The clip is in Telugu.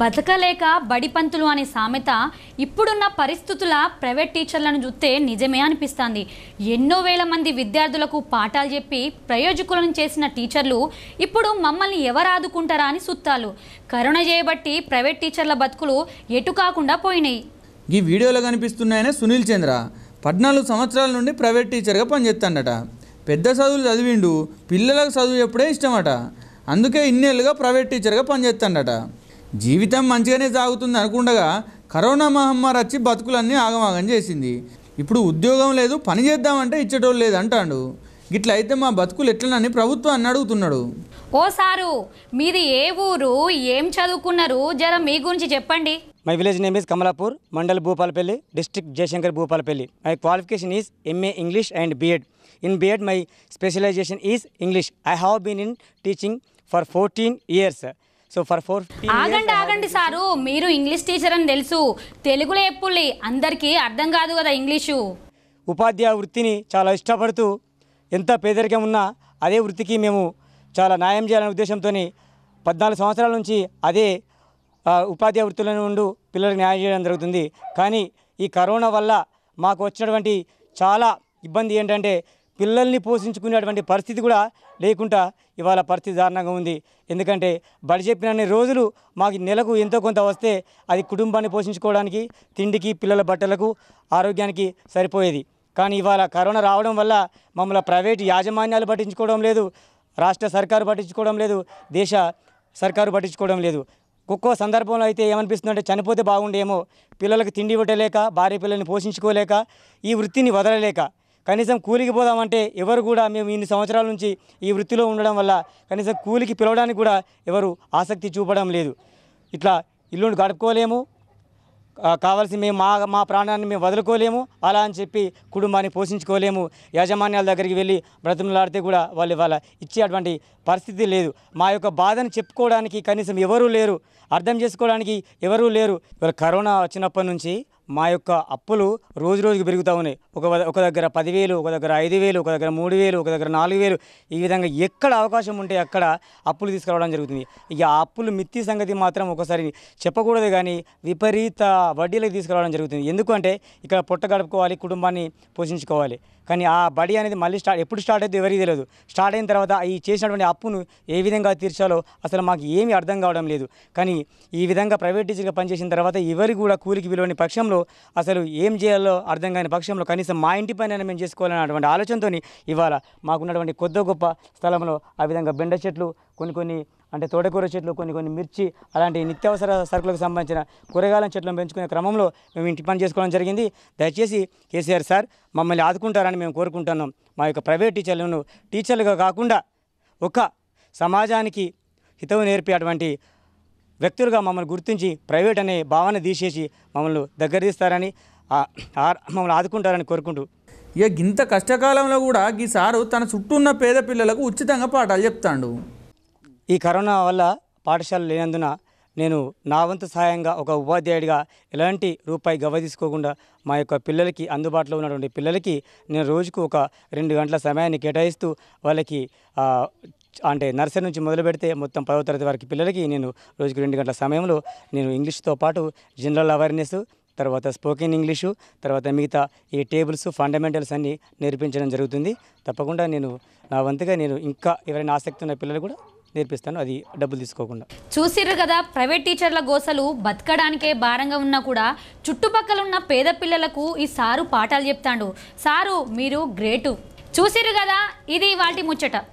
బతకలేక బడిపంతులు అనే సామెత ఇప్పుడున్న పరిస్థితుల ప్రైవేట్ టీచర్లను చూస్తే నిజమే అనిపిస్తుంది ఎన్నో వేల మంది విద్యార్థులకు పాఠాలు చెప్పి ప్రయోజకులను చేసిన టీచర్లు ఇప్పుడు మమ్మల్ని ఎవరు ఆదుకుంటారా అని సుత్తాలు కరుణ చేయబట్టి ప్రైవేట్ టీచర్ల బతుకులు ఎటు కాకుండా పోయినాయి ఈ వీడియోలో కనిపిస్తున్నాయనే సునీల్ చంద్ర పద్నాలుగు సంవత్సరాల నుండి ప్రైవేట్ టీచర్గా పనిచేస్తాడట పెద్ద చదువులు చదివిండు పిల్లలకు చదువు ఎప్పుడే ఇష్టమట అందుకే ఇన్నేళ్ళుగా ప్రైవేట్ టీచర్గా పనిచేస్తాడట జీవితం మంచిగానే సాగుతుంది అనుకుండగా కరోనా మహమ్మారి వచ్చి బతుకులన్నీ ఆగమాగం చేసింది ఇప్పుడు ఉద్యోగం లేదు పని చేద్దామంటే ఇచ్చేటోళ్ళు లేదు అంటాడు అయితే మా బతుకులు ఎట్లనని ప్రభుత్వాన్ని అడుగుతున్నాడు ఓ సారు మీది ఏ ఊరు ఏం చదువుకున్నారు జర మీ గురించి చెప్పండి my village name is Kamalapur mandal Bhupalpally district Jayashankar Bhupalpally my qualification is MA English and BEd in BEd my specialization is English I have been in teaching for fourteen years so for four ఆగండి ఆగండి సారు మీరు ఇంగ్లీష్ టీచర్ అని తెలుసు తెలుగులో ఎప్పుల్లి అందరికీ అర్థం కాదు కదా ఇంగ్లీషు ఉపాధ్యాయ వృత్తిని చాలా ఇష్టపడుతూ ఎంత పేదరికం ఉన్నా అదే వృత్తికి మేము చాలా న్యాయం చేయాలనే ఉద్దేశంతో పద్నాలుగు సంవత్సరాల నుంచి అదే ఉపాధ్యాయ వృత్తిలోనే ఉండు పిల్లలకు న్యాయం చేయడం జరుగుతుంది కానీ ఈ కరోనా వల్ల మాకు వచ్చినటువంటి చాలా ఇబ్బంది ఏంటంటే పిల్లల్ని పోషించుకునేటువంటి పరిస్థితి కూడా లేకుండా ఇవాళ పరిస్థితి దారుణంగా ఉంది ఎందుకంటే బడి చెప్పినన్ని రోజులు మాకు నెలకు ఎంతో కొంత వస్తే అది కుటుంబాన్ని పోషించుకోవడానికి తిండికి పిల్లల బట్టలకు ఆరోగ్యానికి సరిపోయేది కానీ ఇవాళ కరోనా రావడం వల్ల మమ్మల్ని ప్రైవేటు యాజమాన్యాలు పట్టించుకోవడం లేదు రాష్ట్ర సర్కారు పట్టించుకోవడం లేదు దేశ సర్కారు పట్టించుకోవడం లేదు ఒక్కో సందర్భంలో అయితే ఏమనిపిస్తుందంటే చనిపోతే బాగుండేమో పిల్లలకు తిండి ఇవ్వటలేక భార్య పిల్లల్ని పోషించుకోలేక ఈ వృత్తిని వదలలేక కనీసం కూలికి పోదామంటే ఎవరు కూడా మేము ఇన్ని సంవత్సరాల నుంచి ఈ వృత్తిలో ఉండడం వల్ల కనీసం కూలికి పిలవడానికి కూడా ఎవరు ఆసక్తి చూపడం లేదు ఇట్లా ఇల్లును గడుపుకోలేము కావాల్సి మేము మా మా ప్రాణాన్ని మేము వదులుకోలేము అలా అని చెప్పి కుటుంబాన్ని పోషించుకోలేము యాజమాన్యాల దగ్గరికి వెళ్ళి బ్రతుములాడితే కూడా వాళ్ళు వాళ్ళ అటువంటి పరిస్థితి లేదు మా యొక్క బాధను చెప్పుకోవడానికి కనీసం ఎవరూ లేరు అర్థం చేసుకోవడానికి ఎవరూ లేరు ఇవాళ కరోనా వచ్చినప్పటి నుంచి మా యొక్క అప్పులు రోజు రోజుకి పెరుగుతూ ఉన్నాయి ఒక ఒక దగ్గర పదివేలు ఒక దగ్గర ఐదు వేలు ఒక దగ్గర మూడు వేలు ఒక దగ్గర నాలుగు వేలు ఈ విధంగా ఎక్కడ అవకాశం ఉంటే అక్కడ అప్పులు తీసుకురావడం జరుగుతుంది ఇక ఆ అప్పులు మిత్తి సంగతి మాత్రం ఒకసారి చెప్పకూడదు కానీ విపరీత వడ్డీలకు తీసుకురావడం జరుగుతుంది ఎందుకంటే ఇక్కడ పొట్ట గడుపుకోవాలి కుటుంబాన్ని పోషించుకోవాలి కానీ ఆ బడి అనేది మళ్ళీ స్టార్ట్ ఎప్పుడు స్టార్ట్ అయితే ఎవరికి తెలియదు స్టార్ట్ అయిన తర్వాత ఈ చేసినటువంటి అప్పును ఏ విధంగా తీర్చాలో అసలు మాకు ఏమీ అర్థం కావడం లేదు కానీ ఈ విధంగా ప్రైవేట్ టీచర్గా పనిచేసిన తర్వాత ఎవరు కూడా కూలికి విలువని పక్షంలో అందరూ అసలు ఏం చేయాలో అర్థం కాని పక్షంలో కనీసం మా ఇంటి పైన మేము చేసుకోవాలన్నటువంటి ఆలోచనతో ఇవాళ మాకున్నటువంటి కొద్ద గొప్ప స్థలంలో ఆ విధంగా బెండ చెట్లు కొన్ని కొన్ని అంటే తోటకూర చెట్లు కొన్ని కొన్ని మిర్చి అలాంటి నిత్యావసర సరుకులకు సంబంధించిన కూరగాయల చెట్లను పెంచుకునే క్రమంలో మేము ఇంటి పని చేసుకోవడం జరిగింది దయచేసి కేసీఆర్ సార్ మమ్మల్ని ఆదుకుంటారని మేము కోరుకుంటున్నాం మా యొక్క ప్రైవేట్ టీచర్లను టీచర్లుగా కాకుండా ఒక సమాజానికి హితవు నేర్పే అటువంటి వ్యక్తులుగా మమ్మల్ని గుర్తించి ప్రైవేట్ అనే భావన తీసేసి మమ్మల్ని దగ్గర తీస్తారని మమ్మల్ని ఆదుకుంటారని కోరుకుంటూ ఇక ఇంత కష్టకాలంలో కూడా ఈ సారు తన చుట్టూ ఉన్న పేద పిల్లలకు ఉచితంగా పాఠాలు చెప్తాడు ఈ కరోనా వల్ల పాఠశాల లేనందున నేను నా వంతు సహాయంగా ఒక ఉపాధ్యాయుడిగా ఎలాంటి రూపాయి గవ్వ తీసుకోకుండా మా యొక్క పిల్లలకి అందుబాటులో ఉన్నటువంటి పిల్లలకి నేను రోజుకు ఒక రెండు గంటల సమయాన్ని కేటాయిస్తూ వాళ్ళకి అంటే నర్సరీ నుంచి మొదలు పెడితే మొత్తం పదవ తరగతి వరకు పిల్లలకి నేను రోజుకు రెండు గంటల సమయంలో నేను ఇంగ్లీష్తో పాటు జనరల్ అవేర్నెస్ తర్వాత స్పోకెన్ ఇంగ్లీషు తర్వాత మిగతా ఈ టేబుల్స్ ఫండమెంటల్స్ అన్నీ నేర్పించడం జరుగుతుంది తప్పకుండా నేను నా వంతుగా నేను ఇంకా ఎవరైనా ఆసక్తి ఉన్న పిల్లలు కూడా నేర్పిస్తాను అది డబ్బులు తీసుకోకుండా చూసిర్రు కదా ప్రైవేట్ టీచర్ల గోసలు బతకడానికే భారంగా ఉన్నా కూడా చుట్టుపక్కల ఉన్న పేద పిల్లలకు ఈ సారు పాఠాలు చెప్తాడు సారు మీరు గ్రేటు చూసిర్రు కదా ఇది వాటి ముచ్చట